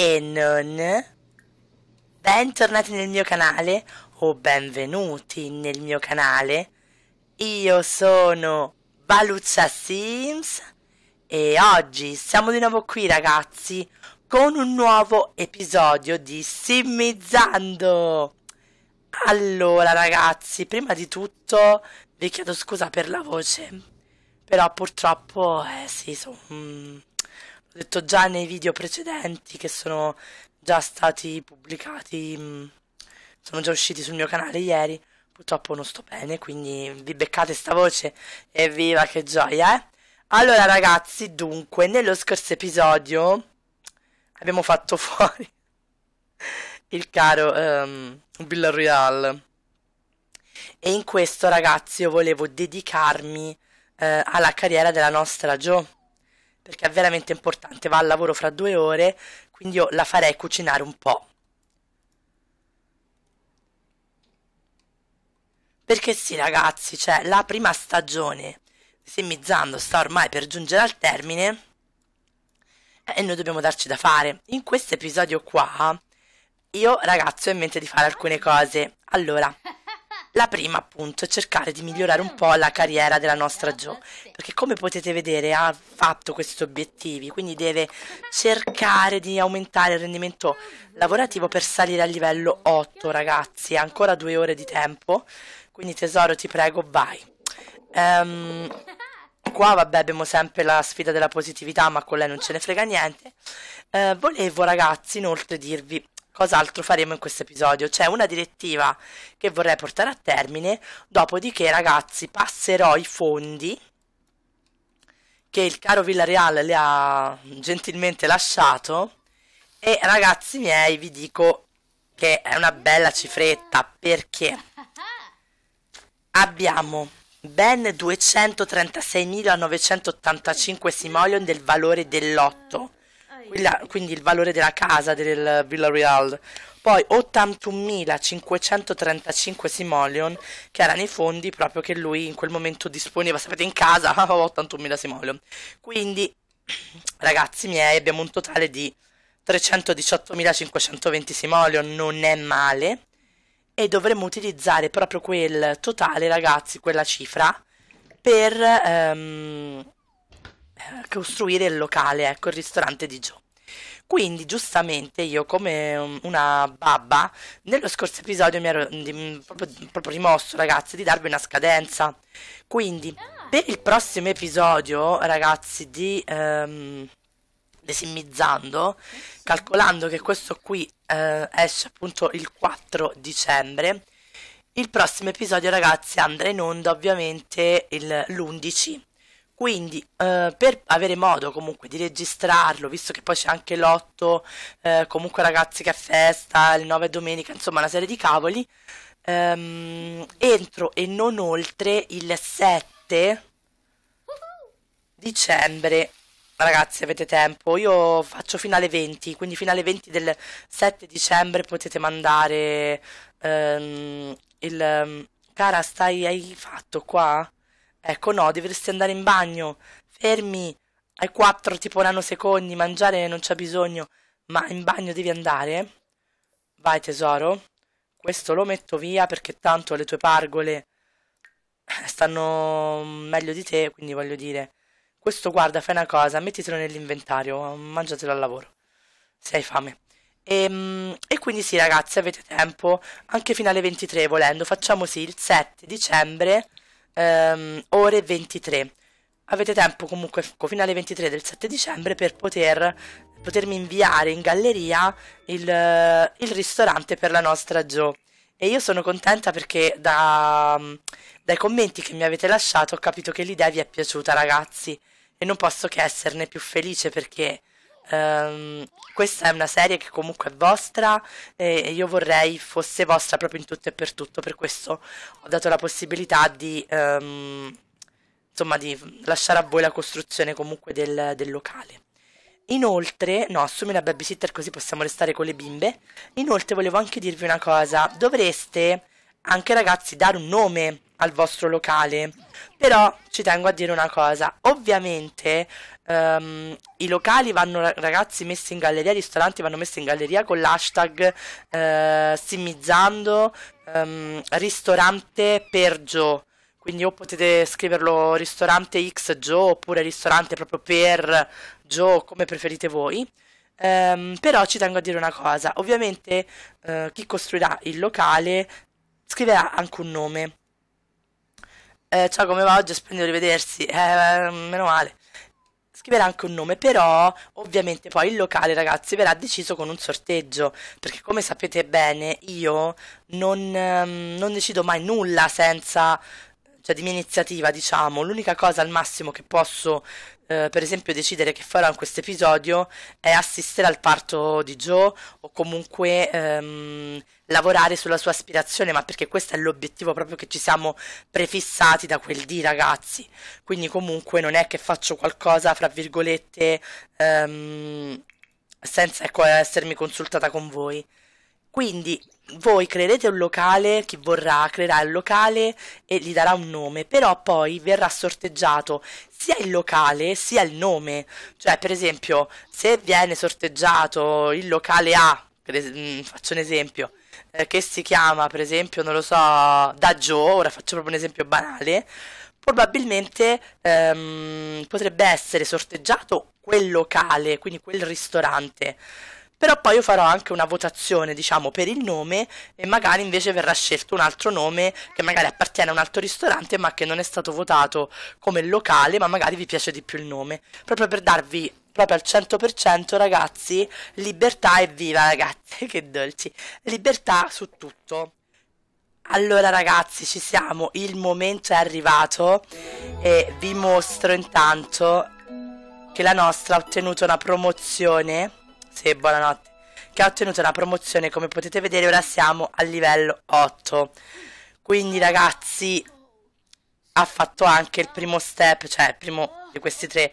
e non. Bentornati nel mio canale o benvenuti nel mio canale. Io sono Baluzza Sims e oggi siamo di nuovo qui ragazzi con un nuovo episodio di Simmizzando. Allora ragazzi, prima di tutto vi chiedo scusa per la voce, però purtroppo eh sì, sono mm, ho detto già nei video precedenti che sono già stati pubblicati, mm, sono già usciti sul mio canale ieri. Purtroppo non sto bene, quindi vi beccate sta voce. Evviva che gioia, eh! Allora ragazzi, dunque, nello scorso episodio abbiamo fatto fuori il caro um, ehm, Villa Royale. E in questo ragazzi io volevo dedicarmi eh, alla carriera della nostra Joe perché è veramente importante, va al lavoro fra due ore, quindi io la farei cucinare un po'. Perché sì ragazzi, cioè la prima stagione di Semizzando sta ormai per giungere al termine e eh, noi dobbiamo darci da fare. In questo episodio qua io ragazzi ho in mente di fare alcune cose. Allora, la prima appunto è cercare di migliorare un po' la carriera della nostra Jo, perché come potete vedere ha fatto questi obiettivi, quindi deve cercare di aumentare il rendimento lavorativo per salire al livello 8 ragazzi, ha ancora due ore di tempo, quindi tesoro ti prego vai. Um, qua vabbè abbiamo sempre la sfida della positività ma con lei non ce ne frega niente. Uh, volevo ragazzi inoltre dirvi cos'altro faremo in questo episodio. C'è una direttiva che vorrei portare a termine, dopodiché ragazzi passerò i fondi che il caro Villarreal le ha gentilmente lasciato e ragazzi miei vi dico che è una bella cifretta perché abbiamo ben 236.985 simoleon del valore dell'otto quindi il valore della casa del Villarreal, poi 81.535 simoleon che erano i fondi proprio che lui in quel momento disponeva, sapete in casa 81.000 simoleon, quindi ragazzi miei abbiamo un totale di 318.520 simoleon, non è male e dovremmo utilizzare proprio quel totale ragazzi, quella cifra per... Ehm, eh, costruire il locale, ecco, il ristorante di Joe. Quindi, giustamente, io come um, una babba, nello scorso episodio mi ero di, mm, proprio, proprio, rimosso, ragazzi, di darvi una scadenza. Quindi, ah. per il prossimo episodio, ragazzi, di ehm, Desimizzando, calcolando che questo qui eh, esce appunto il 4 dicembre, il prossimo episodio, ragazzi, andrà in onda ovviamente l'11 quindi, eh, per avere modo comunque di registrarlo, visto che poi c'è anche l'8, eh, comunque ragazzi che è festa, il 9 è domenica, insomma una serie di cavoli, ehm, entro e non oltre il 7 dicembre ragazzi avete tempo io faccio fino alle 20 quindi fino alle 20 del 7 dicembre potete mandare um, il ehm, cara stai hai fatto qua Ecco no, dovresti andare in bagno. Fermi. Hai quattro tipo nanosecondi, mangiare non c'è bisogno, ma in bagno devi andare. Vai tesoro. Questo lo metto via perché tanto le tue pargole eh, stanno meglio di te, quindi voglio dire. Questo guarda, fai una cosa, mettitelo nell'inventario, mangiatelo al lavoro. Se hai fame. E, ehm, e, quindi sì ragazzi, avete tempo, anche fino alle 23 volendo, facciamo sì il 7 dicembre ehm, ore 23. Avete tempo comunque fino alle 23 del 7 dicembre per poter, potermi inviare in galleria il, il ristorante per la nostra Joe. E io sono contenta perché da, dai commenti che mi avete lasciato ho capito che l'idea vi è piaciuta, ragazzi. E non posso che esserne più felice perché Um, questa è una serie che comunque è vostra e, io vorrei fosse vostra proprio in tutto e per tutto, per questo ho dato la possibilità di, um, insomma, di lasciare a voi la costruzione comunque del, del locale. Inoltre, no, assumi una babysitter così possiamo restare con le bimbe. Inoltre volevo anche dirvi una cosa, dovreste anche ragazzi dare un nome al vostro locale. Però ci tengo a dire una cosa, ovviamente um, i locali vanno ragazzi messi in galleria, i ristoranti vanno messi in galleria con l'hashtag uh, eh, simizzando um, ehm, ristorante per Joe. Quindi o potete scriverlo ristorante X Joe oppure ristorante proprio per Joe come preferite voi. Um, però ci tengo a dire una cosa, ovviamente uh, chi costruirà il locale scriverà anche un nome eh, ciao come va oggi, spero di rivedersi, eh, eh, meno male. Scriverà anche un nome, però ovviamente poi il locale ragazzi verrà deciso con un sorteggio, perché come sapete bene io non, ehm, non decido mai nulla senza cioè di mia iniziativa, diciamo, l'unica cosa al massimo che posso eh, per esempio decidere che farò in questo episodio è assistere al parto di Joe o comunque ehm, lavorare sulla sua aspirazione, ma perché questo è l'obiettivo proprio che ci siamo prefissati da quel dì, ragazzi. Quindi comunque non è che faccio qualcosa, fra virgolette, ehm, senza ecco, essermi consultata con voi. Quindi voi creerete un locale, chi vorrà creerà il locale e gli darà un nome, però poi verrà sorteggiato sia il locale sia il nome. Cioè, per esempio, se viene sorteggiato il locale A, mm, faccio un esempio, eh, che si chiama, per esempio, non lo so, da Joe, ora faccio proprio un esempio banale, probabilmente ehm, potrebbe essere sorteggiato quel locale, quindi quel ristorante però poi io farò anche una votazione diciamo per il nome e magari invece verrà scelto un altro nome che magari appartiene a un altro ristorante ma che non è stato votato come locale ma magari vi piace di più il nome proprio per darvi proprio al 100% ragazzi libertà e viva ragazzi che dolci libertà su tutto allora ragazzi ci siamo il momento è arrivato e vi mostro intanto che la nostra ha ottenuto una promozione e buonanotte che ha ottenuto la promozione come potete vedere ora siamo al livello 8 quindi ragazzi ha fatto anche il primo step cioè il primo di questi tre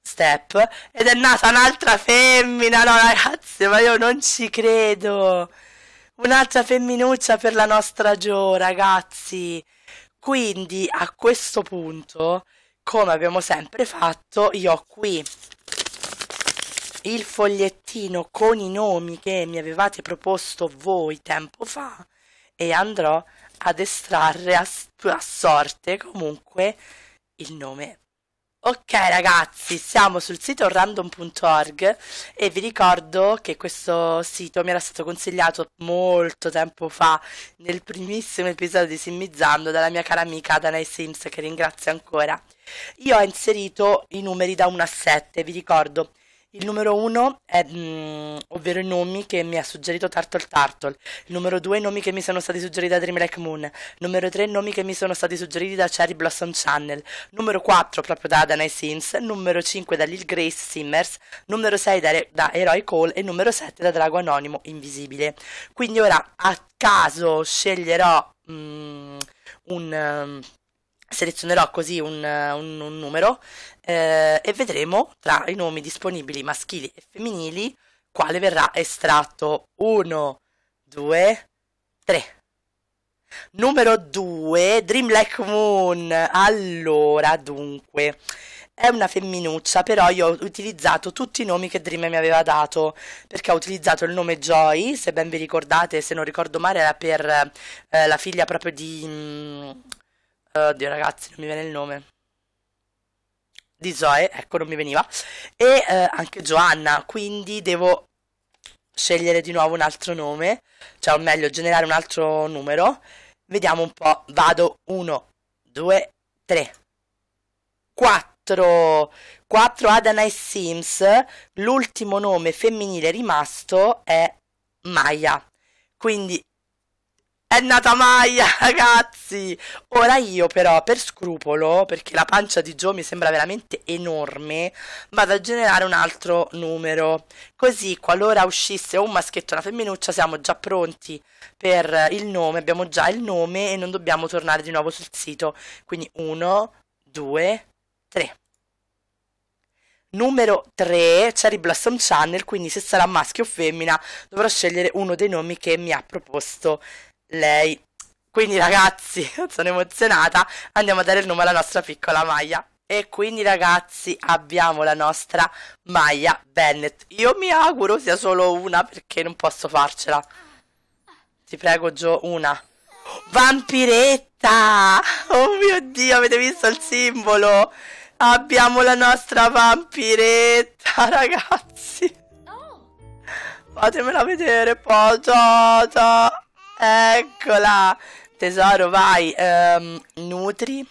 step ed è nata un'altra femmina no ragazzi ma io non ci credo un'altra femminuccia per la nostra Gio ragazzi quindi a questo punto come abbiamo sempre fatto io qui il fogliettino con i nomi che mi avevate proposto voi tempo fa e andrò ad estrarre a, a sorte comunque il nome Ok ragazzi, siamo sul sito random.org e vi ricordo che questo sito mi era stato consigliato molto tempo fa nel primissimo episodio di Simmizzando dalla mia cara amica Danae Sims che ringrazio ancora. Io ho inserito i numeri da 1 a 7, vi ricordo il numero uno è, mm, ovvero i nomi che mi ha suggerito Turtle Turtle. Il numero due, i nomi che mi sono stati suggeriti da Dream Like Moon. Numero tre, i nomi che mi sono stati suggeriti da Cherry Blossom Channel. Numero quattro, proprio da Danae Sims. Numero cinque, da Lil Grace Simmers. Numero sei, da, da Heroic Hall. E numero sette, da Drago Anonimo Invisibile. Quindi ora, a caso, sceglierò mm, un... Um, selezionerò così un, un, un numero eh, e vedremo tra i nomi disponibili maschili e femminili quale verrà estratto 1, 2, 3. Numero 2, Dream Black Moon. Allora, dunque, è una femminuccia, però io ho utilizzato tutti i nomi che Dream mi aveva dato, perché ho utilizzato il nome Joy, se ben vi ricordate, se non ricordo male era per eh, la figlia proprio di... Mh, mm, Oddio ragazzi, non mi viene il nome. Di Zoe, ecco, non mi veniva. E eh, anche Joanna, quindi devo scegliere di nuovo un altro nome, cioè o meglio generare un altro numero. Vediamo un po', vado 1, 2, 3, 4, 4 Adana e Sims, l'ultimo nome femminile rimasto è Maya. Quindi è nata Maya, ragazzi! Ora io però, per scrupolo, perché la pancia di Joe mi sembra veramente enorme, vado a generare un altro numero. Così, qualora uscisse un maschietto e una femminuccia, siamo già pronti per il nome, abbiamo già il nome e non dobbiamo tornare di nuovo sul sito. Quindi 1, 2, 3. Numero 3, Cherry Blossom Channel, quindi se sarà maschio o femmina dovrò scegliere uno dei nomi che mi ha proposto lei. Quindi ragazzi, sono emozionata, andiamo a dare il nome alla nostra piccola maglia. E quindi ragazzi abbiamo la nostra Maya Bennett. Io mi auguro sia solo una perché non posso farcela. Ti prego Gio, una. Vampiretta! Oh mio Dio, avete visto il simbolo? Abbiamo la nostra vampiretta, ragazzi. Oh. Fatemela vedere, poggiata. Eccola! Tesoro, vai. Um, nutri.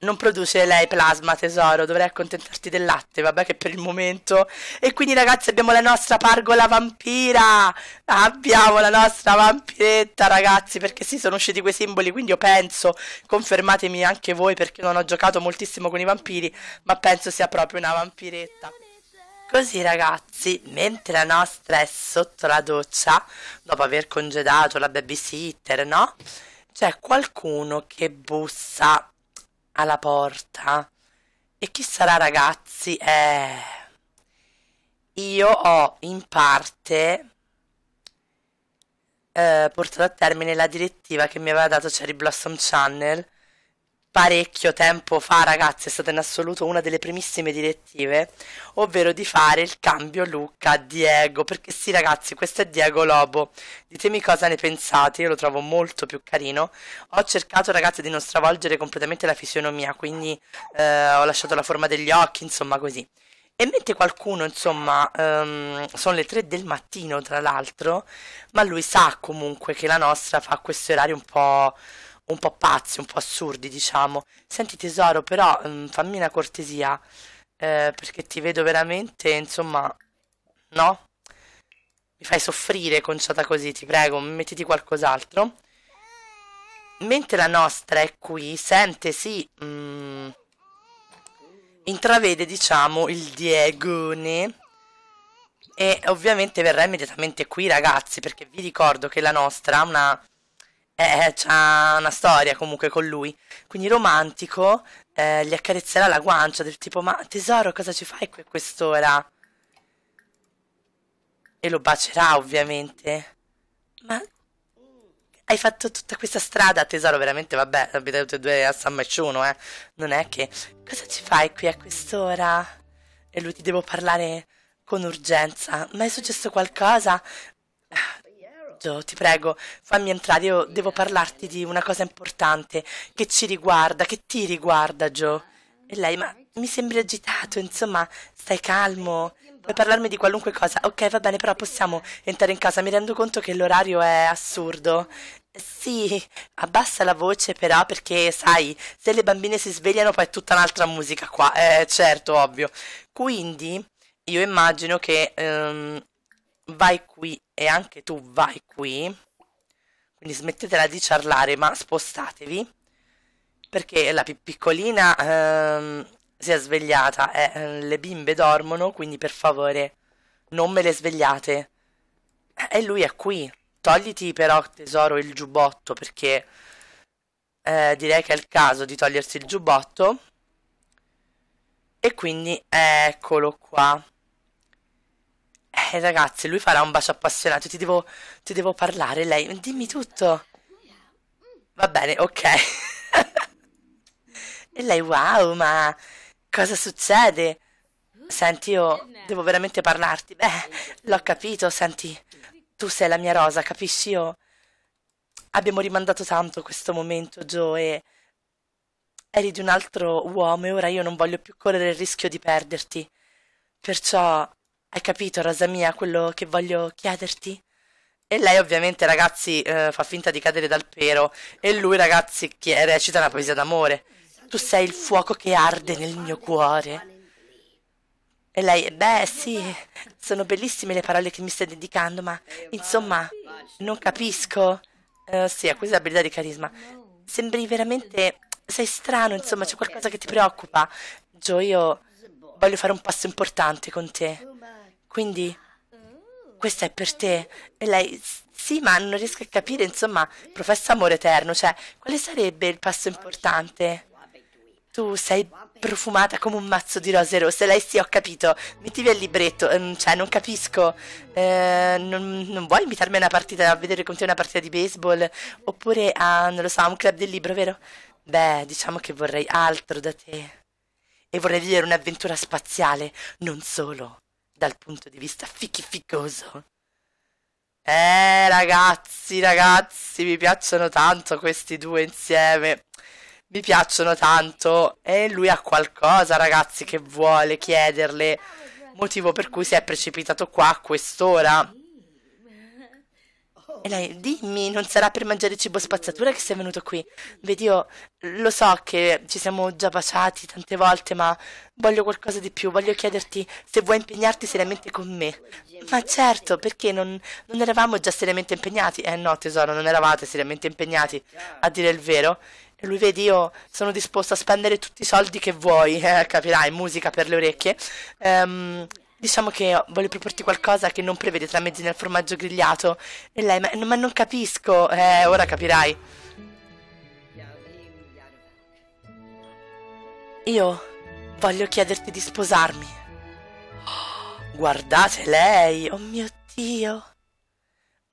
Non produce lei plasma, tesoro. Dovrei accontentarti del latte, vabbè che per il momento. E quindi, ragazzi, abbiamo la nostra pargola vampira. Abbiamo la nostra vampiretta, ragazzi. Perché sì, sono usciti quei simboli. Quindi io penso, confermatemi anche voi, perché non ho giocato moltissimo con i vampiri. Ma penso sia proprio una vampiretta. Così ragazzi, mentre la nostra è sotto la doccia, dopo aver congedato la babysitter, no? C'è qualcuno che bussa alla porta. E chi sarà ragazzi? Eh, io ho in parte eh, portato a termine la direttiva che mi aveva dato Cherry Blossom Channel parecchio tempo fa, ragazzi, è stata in assoluto una delle primissime direttive, ovvero di fare il cambio Luca Diego, perché sì ragazzi, questo è Diego Lobo. Ditemi cosa ne pensate, io lo trovo molto più carino. Ho cercato ragazzi di non stravolgere completamente la fisionomia, quindi eh, ho lasciato la forma degli occhi, insomma così. E mentre qualcuno, insomma, um, sono le 3 del mattino tra l'altro, ma lui sa comunque che la nostra fa questo orario un po' un po' pazzi, un po' assurdi, diciamo. Senti tesoro, però mh, mm, fammi una cortesia, eh, perché ti vedo veramente, insomma, no? Mi fai soffrire conciata così, ti prego, mettiti qualcos'altro. Mentre la nostra è qui, sente, sì, mh, mm, intravede, diciamo, il Diegone. E ovviamente verrà immediatamente qui, ragazzi, perché vi ricordo che la nostra ha una eh, eh, c'ha una storia comunque con lui. Quindi romantico eh, gli accarezzerà la guancia del tipo ma tesoro cosa ci fai qui a quest'ora? E lo bacerà ovviamente. Ma hai fatto tutta questa strada tesoro veramente vabbè abbiate tutti e due a San Maciuno eh. Non è che cosa ci fai qui a quest'ora? E lui ti devo parlare con urgenza. Ma è successo qualcosa? Giorgio, ti prego, fammi entrare, io devo parlarti di una cosa importante che ci riguarda, che ti riguarda, Gio. E lei, ma mi sembri agitato, insomma, stai calmo, puoi parlarmi di qualunque cosa. Ok, va bene, però possiamo entrare in casa, mi rendo conto che l'orario è assurdo. Sì, abbassa la voce però perché sai, se le bambine si svegliano poi è tutta un'altra musica qua, eh certo, ovvio. Quindi io immagino che um, vai qui e anche tu vai qui. Quindi smettetela di ciarlare, ma spostatevi. Perché la piccolina ehm, si è svegliata e eh, le bimbe dormono, quindi per favore non me le svegliate. Eh, e lui è qui. Togliti però, tesoro, il giubbotto, perché eh, direi che è il caso di togliersi il giubbotto. E quindi eccolo qua. Eh, ragazzi, lui farà un bacio appassionato. Ti devo, ti devo parlare, lei. Dimmi tutto. Va bene, ok. e lei, wow, ma cosa succede? Senti, io devo veramente parlarti. Beh, l'ho capito, senti, tu sei la mia rosa, capisci? Io abbiamo rimandato tanto questo momento, Joe, e eri di un altro uomo e ora io non voglio più correre il rischio di perderti. Perciò hai capito, Rosa mia, quello che voglio chiederti? E lei ovviamente, ragazzi, eh, fa finta di cadere dal pero e lui, ragazzi, recita una poesia d'amore. Tu sei il fuoco che arde nel mio cuore. E lei, beh sì, sono bellissime le parole che mi stai dedicando, ma insomma, non capisco. Uh, sì, acquisire abilità di carisma. Sembri veramente... sei strano, insomma, c'è qualcosa che ti preoccupa. io voglio fare un passo importante con te. Quindi questa è per te. E lei, sì, ma non riesco a capire, insomma, professa amore eterno, cioè, quale sarebbe il passo importante? Tu sei profumata come un mazzo di rose rosse, lei sì, ho capito, mettivi il libretto, ehm, cioè, non capisco, eh, non, non, vuoi invitarmi a una partita, a vedere con te una partita di baseball, oppure a, non lo so, a un club del libro, vero? Beh, diciamo che vorrei altro da te. E vorrei vivere un'avventura spaziale, non solo dal punto di vista fichificoso. Eh, ragazzi, ragazzi, mi piacciono tanto questi due insieme. Mi piacciono tanto. E lui ha qualcosa, ragazzi, che vuole chiederle. Motivo per cui si è precipitato qua a quest'ora. E lei, dimmi, non sarà per mangiare cibo spazzatura che sei venuto qui? Vedi, io lo so che ci siamo già baciati tante volte, ma voglio qualcosa di più, voglio chiederti se vuoi impegnarti seriamente con me. Ma certo, perché non, non eravamo già seriamente impegnati? Eh no, tesoro, non eravate seriamente impegnati, a dire il vero. E lui, vedi, io sono disposto a spendere tutti i soldi che vuoi, eh, capirai, musica per le orecchie. Ehm... Um, Diciamo che voglio proporti qualcosa che non prevede tramezzini al formaggio grigliato. E lei, ma, ma non capisco. Eh, ora capirai. Io voglio chiederti di sposarmi. guardate lei, oh mio Dio.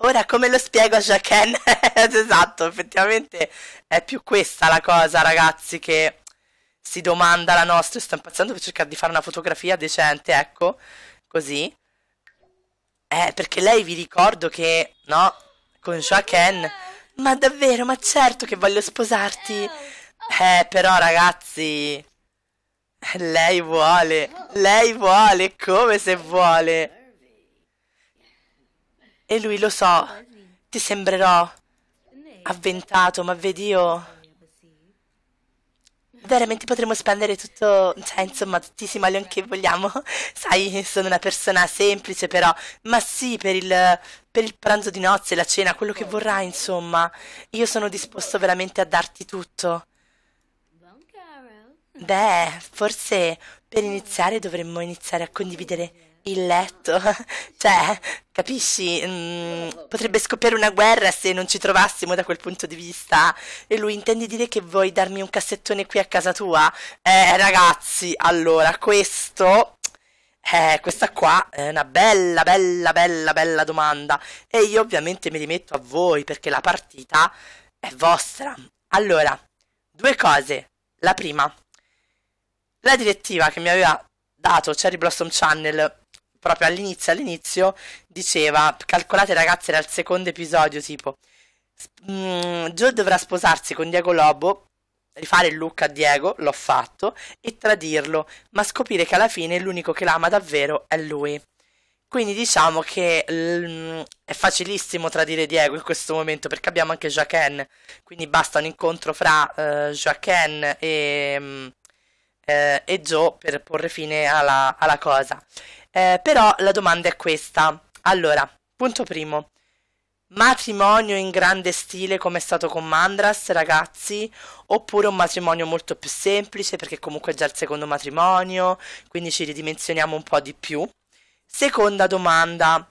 Ora come lo spiego a Jacqueline? esatto, effettivamente è più questa la cosa, ragazzi, che si domanda la nostra. Io sto impazzendo per cercare di fare una fotografia decente, ecco, così. Eh, perché lei vi ricordo che, no, con Joaquin... Ma davvero, ma certo che voglio sposarti! Eh, però ragazzi... Lei vuole, lei vuole, come se vuole. E lui lo so, ti sembrerò avventato, ma vedi io veramente potremmo spendere tutto, cioè insomma tutti i Simalion che vogliamo, sai, sono una persona semplice però, ma sì per il, per il pranzo di nozze, la cena, quello che vorrai insomma, io sono disposto veramente a darti tutto. Beh, forse per iniziare dovremmo iniziare a condividere il letto, cioè, capisci? Mm, potrebbe scoppiare una guerra se non ci trovassimo da quel punto di vista. E lui intendi dire che vuoi darmi un cassettone qui a casa tua? Eh, ragazzi, allora, questo... Eh, questa qua è una bella, bella, bella, bella domanda. E io ovviamente mi rimetto a voi perché la partita è vostra. Allora, due cose. La prima, la direttiva che mi aveva dato Cherry Blossom Channel proprio all'inizio, all'inizio, diceva, calcolate ragazzi, era il secondo episodio, tipo, mm, Joe dovrà sposarsi con Diego Lobo, rifare il look a Diego, l'ho fatto, e tradirlo, ma scoprire che alla fine l'unico che l'ama davvero è lui. Quindi diciamo che mm, è facilissimo tradire Diego in questo momento perché abbiamo anche Jaquen, quindi basta un incontro fra uh, eh, Jaquen e... Mm, eh, e Joe per porre fine alla, alla, cosa. Eh, però la domanda è questa. Allora, punto primo. Matrimonio in grande stile come è stato con Mandras, ragazzi, oppure un matrimonio molto più semplice perché comunque è già il secondo matrimonio, quindi ci ridimensioniamo un po' di più. Seconda domanda.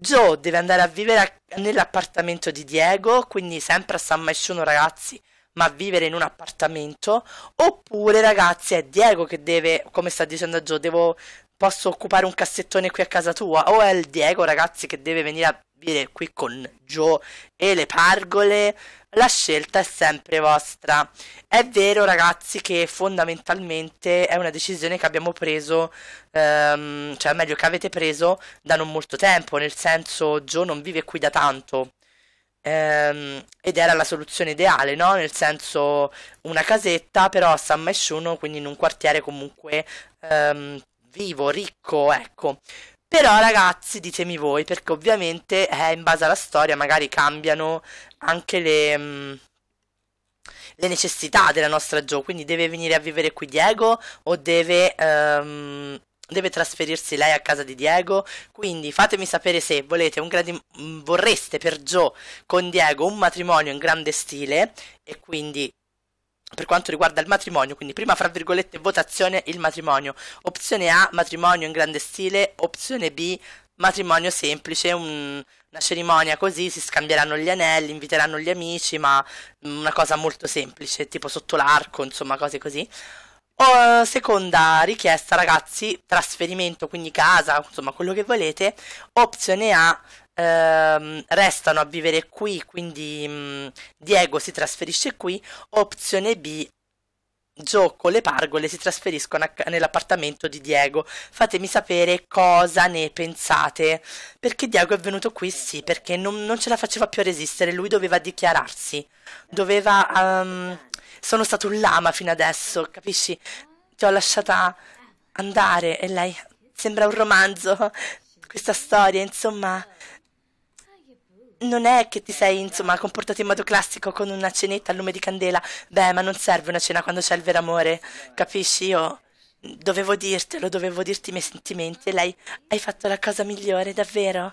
Joe deve andare a vivere a- nell'appartamento di Diego, quindi sempre a San Maisciuno, ragazzi, ma vivere in un appartamento. Oppure, ragazzi, è Diego che deve, come sta dicendo Joe, devo posso occupare un cassettone qui a casa tua? O oh, è il Diego, ragazzi, che deve venire a dire qui con Joe e le pargole? La scelta è sempre vostra. È vero, ragazzi, che fondamentalmente è una decisione che abbiamo preso, ehm, cioè meglio che avete preso da non molto tempo, nel senso Joe non vive qui da tanto ehm, ed era la soluzione ideale, no? Nel senso una casetta però a San Maisciuno, quindi in un quartiere comunque ehm, vivo, ricco, ecco. Però ragazzi, ditemi voi, perché ovviamente eh, in base alla storia magari cambiano anche le, mh, mm, le necessità della nostra Joe. Quindi deve venire a vivere qui Diego o deve, um, deve trasferirsi lei a casa di Diego. Quindi fatemi sapere se volete un grandi, mm, vorreste per Joe con Diego un matrimonio in grande stile e quindi per quanto riguarda il matrimonio, quindi prima fra virgolette votazione il matrimonio, opzione A matrimonio in grande stile, opzione B matrimonio semplice, un, una cerimonia così, si scambieranno gli anelli, inviteranno gli amici, ma mm, una cosa molto semplice, tipo sotto l'arco, insomma cose così. O, seconda richiesta, ragazzi, trasferimento, quindi casa, insomma quello che volete. Opzione A, Ehm, restano a vivere qui, quindi mh, mm, Diego si trasferisce qui, opzione B, Gioco, le pargole si trasferiscono a- nell'appartamento di Diego. Fatemi sapere cosa ne pensate. Perché Diego è venuto qui? Sì, perché non, non ce la faceva più a resistere. Lui doveva dichiararsi. Doveva. Um, sono stato un lama fino adesso, capisci? Ti ho lasciata andare e lei. Sembra un romanzo. Questa storia, insomma non è che ti sei, insomma, comportato in modo classico con una cenetta al lume di candela. Beh, ma non serve una cena quando c'è il vero amore, capisci? Io dovevo dirtelo, dovevo dirti i miei sentimenti e lei hai fatto la cosa migliore, davvero.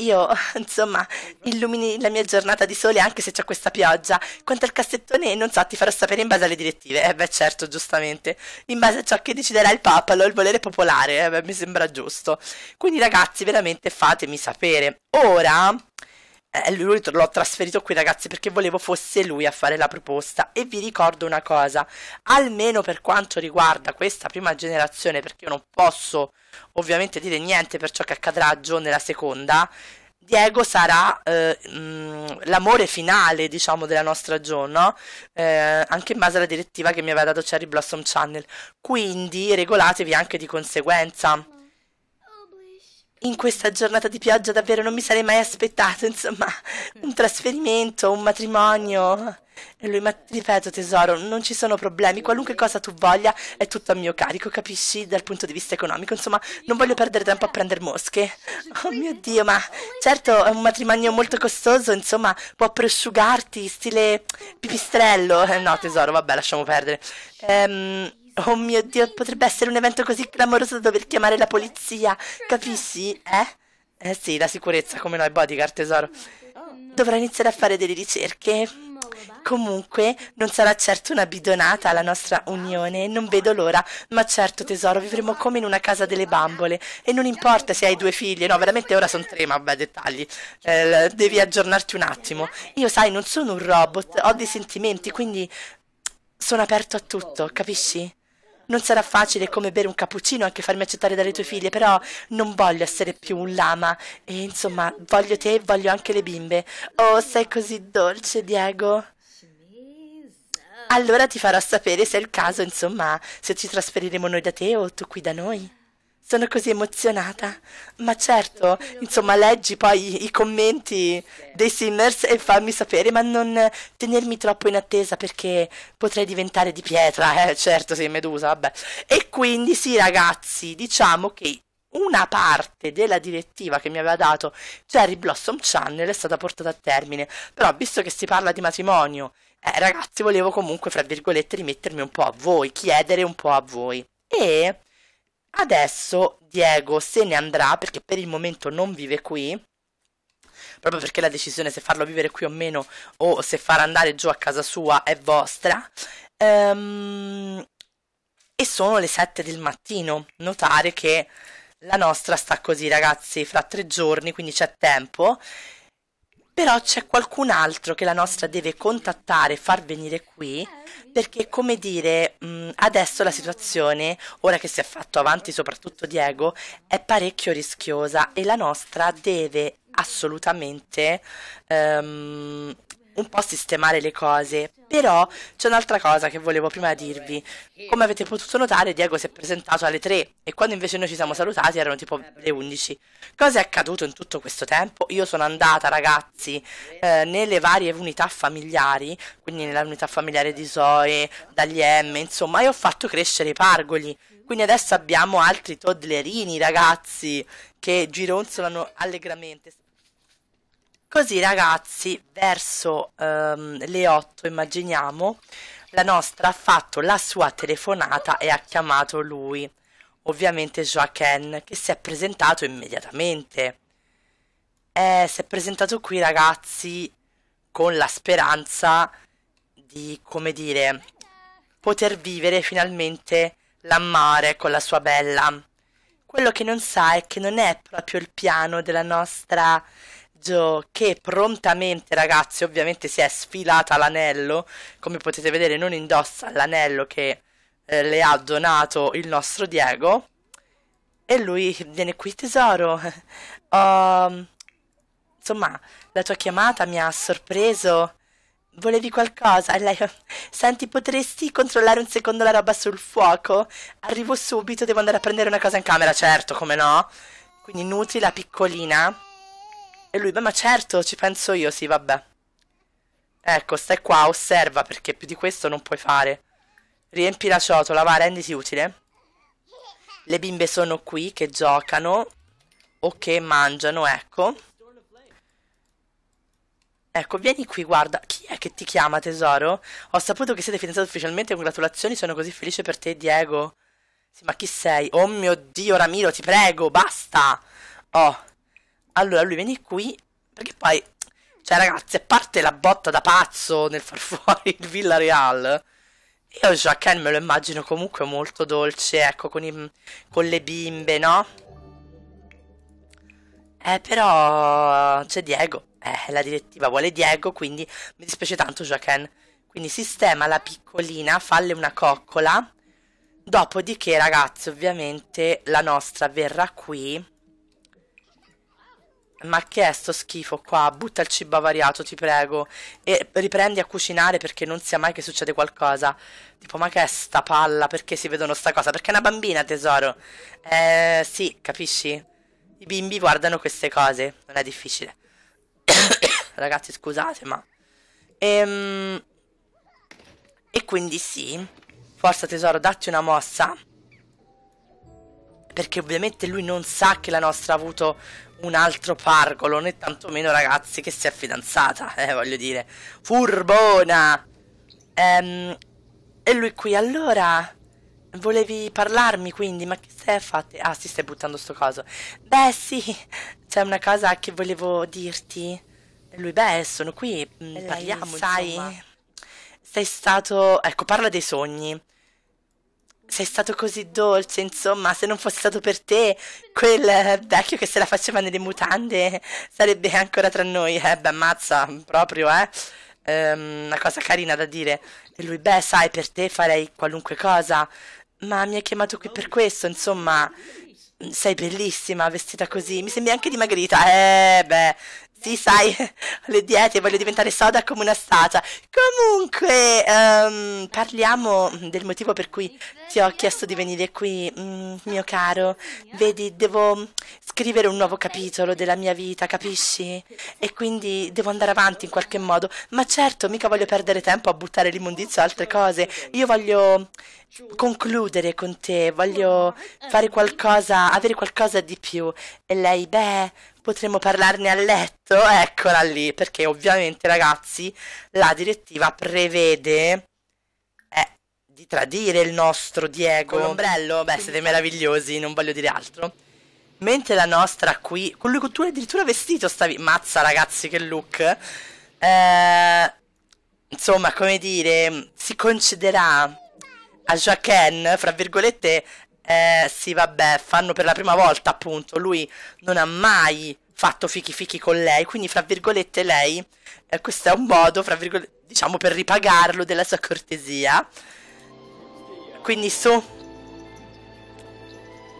Io, insomma, illumini la mia giornata di sole anche se c'è questa pioggia. Quanto al cassettone, non so, ti farò sapere in base alle direttive. Eh beh, certo, giustamente. In base a ciò che deciderà il papalo, il volere popolare. Eh beh, mi sembra giusto. Quindi, ragazzi, veramente fatemi sapere. Ora... Eh, lui l'ho trasferito qui ragazzi perché volevo fosse lui a fare la proposta e vi ricordo una cosa almeno per quanto riguarda questa prima generazione perché io non posso ovviamente dire niente per ciò che accadrà a John nella seconda Diego sarà eh, mm, l'amore finale, diciamo, della nostra John, no? eh, anche in base alla direttiva che mi aveva dato Cherry Blossom Channel. Quindi regolatevi anche di conseguenza in questa giornata di pioggia davvero non mi sarei mai aspettato, insomma, un trasferimento, un matrimonio. E lui, ma ripeto tesoro, non ci sono problemi, qualunque cosa tu voglia è tutto a mio carico, capisci? Dal punto di vista economico, insomma, non voglio perdere tempo a prendere mosche. Oh mio Dio, ma certo è un matrimonio molto costoso, insomma, può prosciugarti, stile pipistrello. Eh, no tesoro, vabbè, lasciamo perdere. Ehm... Oh mio Dio, potrebbe essere un evento così clamoroso da dover chiamare la polizia, capisci? Eh? Eh sì, la sicurezza, come no, noi bodyguard, tesoro. Dovrà iniziare a fare delle ricerche. Comunque, non sarà certo una bidonata la nostra unione, non vedo l'ora, ma certo tesoro, vivremo come in una casa delle bambole e non importa se hai due figlie, no, veramente ora sono tre, ma vabbè, dettagli, eh, devi aggiornarti un attimo. Io sai, non sono un robot, ho dei sentimenti, quindi sono aperto a tutto, capisci? Non sarà facile come bere un cappuccino anche farmi accettare dalle tue figlie, però non voglio essere più un lama. E insomma, voglio te e voglio anche le bimbe. Oh, sei così dolce, Diego. Allora ti farò sapere se è il caso, insomma, se ci trasferiremo noi da te o tu qui da noi. Sono così emozionata. Ma certo, insomma, leggi poi i commenti dei Simmers e fammi sapere, ma non tenermi troppo in attesa perché potrei diventare di pietra, eh? Certo, sì, Medusa, vabbè. E quindi sì, ragazzi, diciamo che una parte della direttiva che mi aveva dato Cherry Blossom Channel è stata portata a termine. Però, visto che si parla di matrimonio, eh, ragazzi, volevo comunque, fra virgolette, rimettermi un po' a voi, chiedere un po' a voi. E Adesso Diego se ne andrà perché per il momento non vive qui. Proprio perché la decisione se farlo vivere qui o meno o se far andare giù a casa sua è vostra. Um, e sono le 7 del mattino. Notare che la nostra sta così, ragazzi, fra tre giorni, quindi c'è tempo. Però c'è qualcun altro che la nostra deve contattare far venire qui perché, come dire, mm, adesso la situazione, ora che si è fatto avanti soprattutto Diego, è parecchio rischiosa e la nostra deve assolutamente um, un po' sistemare le cose. Però c'è un'altra cosa che volevo prima dirvi. Come avete potuto notare, Diego si è presentato alle 3 e quando invece noi ci siamo salutati erano tipo le 11. Cosa è accaduto in tutto questo tempo? Io sono andata, ragazzi, eh, nelle varie unità familiari, quindi nella unità familiare di Zoe, dagli M, insomma, e ho fatto crescere i pargoli. Quindi adesso abbiamo altri toddlerini, ragazzi, che gironzolano allegramente. Così ragazzi, verso ehm, le 8 immaginiamo, la nostra ha fatto la sua telefonata e ha chiamato lui, ovviamente Joaquin, che si è presentato immediatamente. Eh, si è presentato qui ragazzi con la speranza di, come dire, poter vivere finalmente l'amare con la sua bella. Quello che non sa è che non è proprio il piano della nostra viaggio che prontamente, ragazzi, ovviamente si è sfilata l'anello. Come potete vedere, non indossa l'anello che eh, le ha donato il nostro Diego. E lui viene qui, tesoro. oh, insomma, la tua chiamata mi ha sorpreso. Volevi qualcosa? E lei, senti, potresti controllare un secondo la roba sul fuoco? Arrivo subito, devo andare a prendere una cosa in camera, certo, come no? Quindi nutri la piccolina e lui, beh ma certo, ci penso io, sì, vabbè. Ecco, stai qua, osserva, perché più di questo non puoi fare. Riempi la ciotola, va, renditi utile. Le bimbe sono qui che giocano o che mangiano, ecco. Ecco, vieni qui, guarda. Chi è che ti chiama, tesoro? Ho saputo che siete fidanzati ufficialmente, congratulazioni, sono così felice per te, Diego. Sì, ma chi sei? Oh mio Dio, Ramiro, ti prego, basta! Oh. Allora lui viene qui, perché poi, cioè ragazzi, a parte la botta da pazzo nel far fuori il Villarreal, io Jaquen cioè, me lo immagino comunque molto dolce, ecco, con, i, con le bimbe, no? Eh, però c'è Diego. Eh, la direttiva vuole Diego, quindi mi dispiace tanto Jaquen. Cioè, quindi sistema la piccolina, falle una coccola. Dopodiché, ragazzi, ovviamente la nostra verrà qui ma che è sto schifo qua? Butta il cibo avariato, ti prego. E riprendi a cucinare perché non sia mai che succede qualcosa. Tipo, ma che è sta palla? Perché si vedono sta cosa? Perché è una bambina, tesoro. Eh, sì, capisci? I bimbi guardano queste cose. Non è difficile. Ragazzi, scusate, ma... Ehm... E quindi sì. Forza, tesoro, datti una mossa perché ovviamente lui non sa che la nostra ha avuto un altro pargolo, né tantomeno ragazzi che si è fidanzata, eh, voglio dire, furbona! Ehm, e lui qui, allora, volevi parlarmi quindi, ma che stai fatte? Ah, si stai buttando sto coso. Beh, sì, c'è una cosa che volevo dirti. E lui, beh, sono qui, mm, parliamo, Lei, sai... Insomma. Sei stato... Ecco, parla dei sogni sei stato così dolce, insomma, se non fosse stato per te, quel eh, vecchio che se la faceva nelle mutande sarebbe ancora tra noi. Eh, beh, ammazza, proprio, eh. Ehm, una cosa carina da dire. E lui, beh, sai, per te farei qualunque cosa, ma mi ha chiamato qui per questo, insomma. Sei bellissima, vestita così. Mi sembri anche dimagrita. Eh, beh, sì, sai, le diete, voglio diventare soda come una statua. Comunque, um, parliamo del motivo per cui ti ho chiesto di venire qui, mm, mio caro. Vedi, devo scrivere un nuovo capitolo della mia vita, capisci? E quindi devo andare avanti in qualche modo. Ma certo, mica voglio perdere tempo a buttare l'immondizia e altre cose. Io voglio concludere con te, voglio fare qualcosa, avere qualcosa di più. E lei, beh potremmo parlarne a letto, eccola lì, perché ovviamente ragazzi la direttiva prevede eh, di tradire il nostro Diego. Con l'ombrello? Beh, siete meravigliosi, non voglio dire altro. Mentre la nostra qui, con lui tu addirittura vestito stavi, mazza ragazzi che look, eh, insomma come dire, si concederà a Joaquin, fra virgolette, eh sì, vabbè, fanno per la prima volta appunto. Lui non ha mai fatto fichi fichi con lei, quindi fra virgolette lei, eh, questo è un modo, fra virgolette, diciamo per ripagarlo della sua cortesia. Quindi su,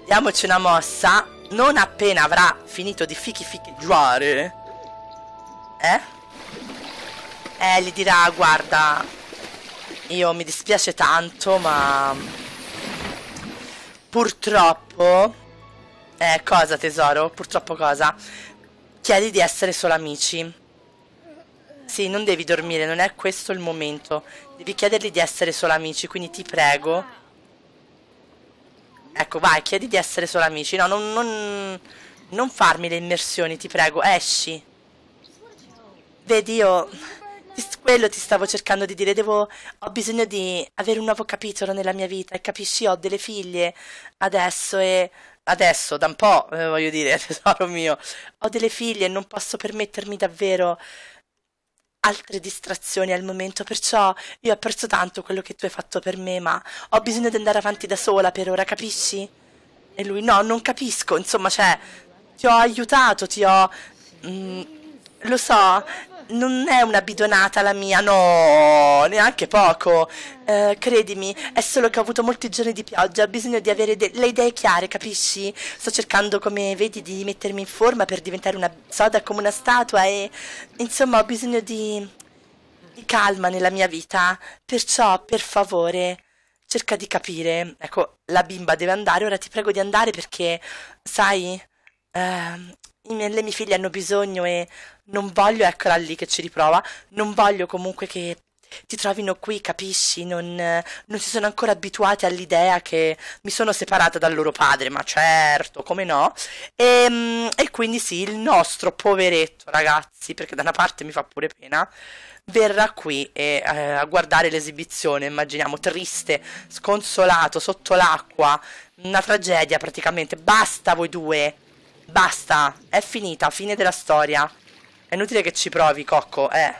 diamoci una mossa. Non appena avrà finito di fichi fichi giuare, eh? Eh, gli dirà, guarda, io mi dispiace tanto, ma Purtroppo... Eh, cosa tesoro? Purtroppo cosa? Chiedi di essere solo amici. Sì, non devi dormire, non è questo il momento. Devi chiedergli di essere solo amici, quindi ti prego. Ecco, vai, chiedi di essere solo amici. No, non, non, non farmi le immersioni, ti prego, esci. Vedi, io... Quello ti stavo cercando di dire, devo, ho bisogno di avere un nuovo capitolo nella mia vita e capisci, ho delle figlie adesso e adesso, da un po', eh, voglio dire, tesoro mio, ho delle figlie e non posso permettermi davvero altre distrazioni al momento, perciò io ho perso tanto quello che tu hai fatto per me, ma ho bisogno di andare avanti da sola per ora, capisci? E lui, no, non capisco, insomma, cioè, ti ho aiutato, ti ho... Mm, lo so, non è una bidonata la mia, no, neanche poco. Eh, credimi, è solo che ho avuto molti giorni di pioggia, ho bisogno di avere le idee chiare, capisci? Sto cercando, come vedi, di mettermi in forma per diventare una soda come una statua e... Insomma, ho bisogno di... di calma nella mia vita. Perciò, per favore, cerca di capire. Ecco, la bimba deve andare, ora ti prego di andare perché, sai eh, le mie figlie hanno bisogno e non voglio, eccola lì che ci riprova, non voglio comunque che ti trovino qui, capisci? Non, non si sono ancora abituati all'idea che mi sono separata dal loro padre, ma certo, come no? E, ehm, e, quindi sì, il nostro poveretto, ragazzi, perché da una parte mi fa pure pena, verrà qui e, eh, a guardare l'esibizione, immaginiamo, triste, sconsolato, sotto l'acqua, una tragedia praticamente. Basta voi due! Basta, è finita, fine della storia. È inutile che ci provi, Cocco, eh.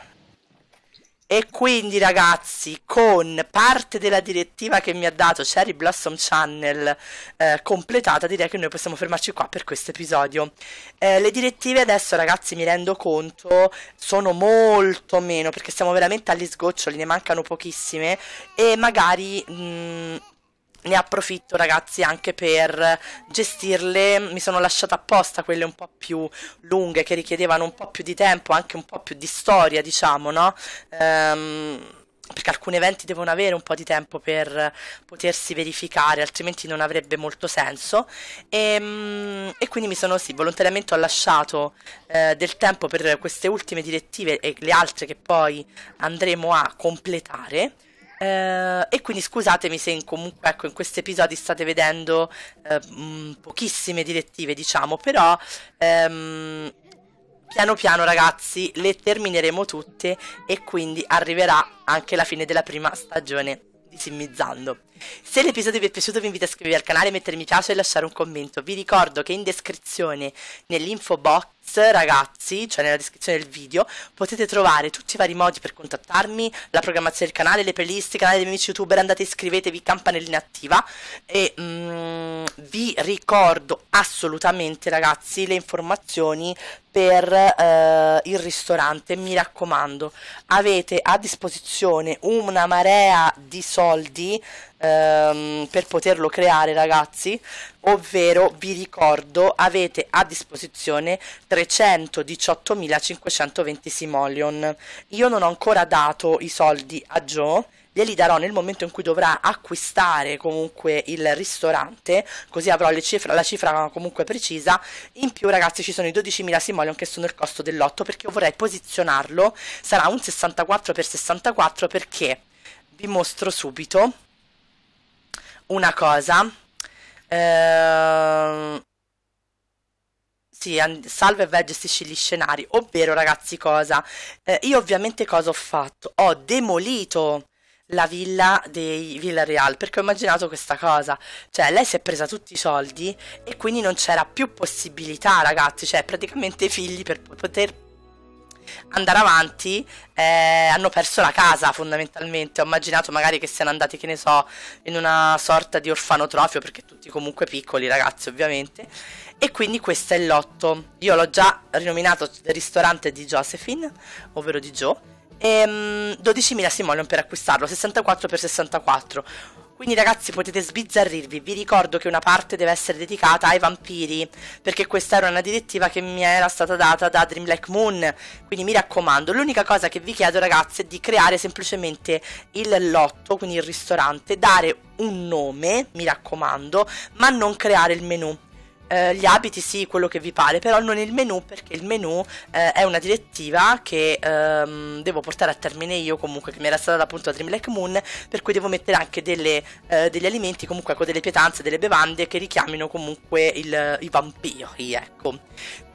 E quindi, ragazzi, con parte della direttiva che mi ha dato Cherry Blossom Channel eh, completata, direi che noi possiamo fermarci qua per questo episodio. Eh, le direttive adesso, ragazzi, mi rendo conto, sono molto meno, perché siamo veramente agli sgoccioli, ne mancano pochissime, e magari... Mh, mm, ne approfitto ragazzi anche per gestirle, mi sono lasciata apposta quelle un po' più lunghe che richiedevano un po' più di tempo, anche un po' più di storia diciamo, no? Ehm, perché alcuni eventi devono avere un po' di tempo per potersi verificare, altrimenti non avrebbe molto senso. E, ehm, e quindi mi sono sì, volontariamente ho lasciato eh, del tempo per queste ultime direttive e le altre che poi andremo a completare. Eh, e quindi scusatemi se in, comunque ecco, in questi episodi state vedendo eh, mh, mm, pochissime direttive, diciamo, però ehm, piano piano ragazzi le termineremo tutte e quindi arriverà anche la fine della prima stagione di Simmizzando. Se l'episodio vi è piaciuto vi invito a iscrivervi al canale, mettere mi piace e lasciare un commento. Vi ricordo che in descrizione, nell'info box, ragazzi, cioè nella descrizione del video, potete trovare tutti i vari modi per contattarmi, la programmazione del canale, le playlist, il canale dei miei amici youtuber, andate iscrivetevi, campanellina attiva e mm, vi ricordo assolutamente ragazzi le informazioni per eh, il ristorante, mi raccomando, avete a disposizione una marea di soldi ehm, per poterlo creare ragazzi, ovvero vi ricordo avete a disposizione 318.520 simoleon. Io non ho ancora dato i soldi a Joe glieli darò nel momento in cui dovrà acquistare comunque il ristorante, così avrò cifra, la cifra comunque precisa. In più, ragazzi, ci sono i 12.000 simoleon che sono il costo del lotto perché io vorrei posizionarlo. Sarà un 64x64 perché vi mostro subito una cosa. Ehm... Sì, salve e vai a gestisci gli scenari. Ovvero, ragazzi, cosa? Eh, io ovviamente cosa ho fatto? Ho demolito la villa dei Villarreal perché ho immaginato questa cosa cioè lei si è presa tutti i soldi e quindi non c'era più possibilità ragazzi cioè praticamente i figli per poter andare avanti, eh, hanno perso la casa fondamentalmente. Ho immaginato magari che siano andati, che ne so, in una sorta di orfanotrofio, perché tutti comunque piccoli ragazzi ovviamente. E quindi questo è il lotto. Io l'ho già rinominato ristorante di Josephine, ovvero di Joe. E, 12.000 simoleon per acquistarlo, 64 per 64. Quindi ragazzi potete sbizzarrirvi, vi ricordo che una parte deve essere dedicata ai vampiri, perché questa era una direttiva che mi era stata data da Dream Black Moon, quindi mi raccomando, l'unica cosa che vi chiedo ragazzi è di creare semplicemente il lotto, quindi il ristorante, dare un nome, mi raccomando, ma non creare il menu. Eh, gli abiti sì, quello che vi pare, però non il menu perché il menu eh, è una direttiva che ehm, devo portare a termine io comunque, che mi era stata data appunto da Dreamlike Moon, per cui devo mettere anche delle, eh, degli alimenti comunque con ecco, delle pietanze, delle bevande che richiamino comunque il, i vampiri, ecco.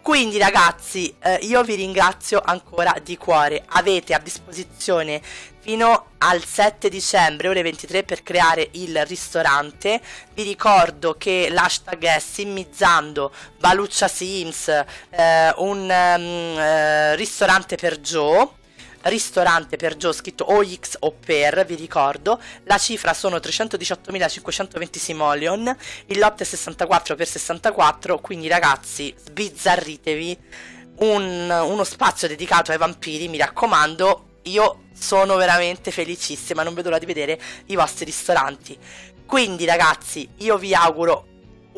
Quindi ragazzi, eh, io vi ringrazio ancora di cuore. Avete a disposizione fino al 7 dicembre ore 23 per creare il ristorante. Vi ricordo che l'hashtag è simmizzando Baluccia Sims, eh, un um, eh, ristorante per Joe ristorante per Joe scritto OX o per, vi ricordo, la cifra sono 318.520 simoleon, il lotto è 64x64, quindi ragazzi sbizzarritevi, Un, uno spazio dedicato ai vampiri, mi raccomando, io sono veramente felicissima, non vedo l'ora di vedere i vostri ristoranti. Quindi ragazzi, io vi auguro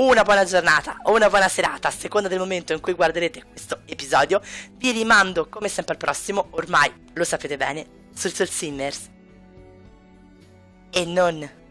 una buona giornata o una buona serata, a seconda del momento in cui guarderete questo episodio. Vi rimando come sempre al prossimo, ormai lo sapete bene, sul Soul Simmers. E non...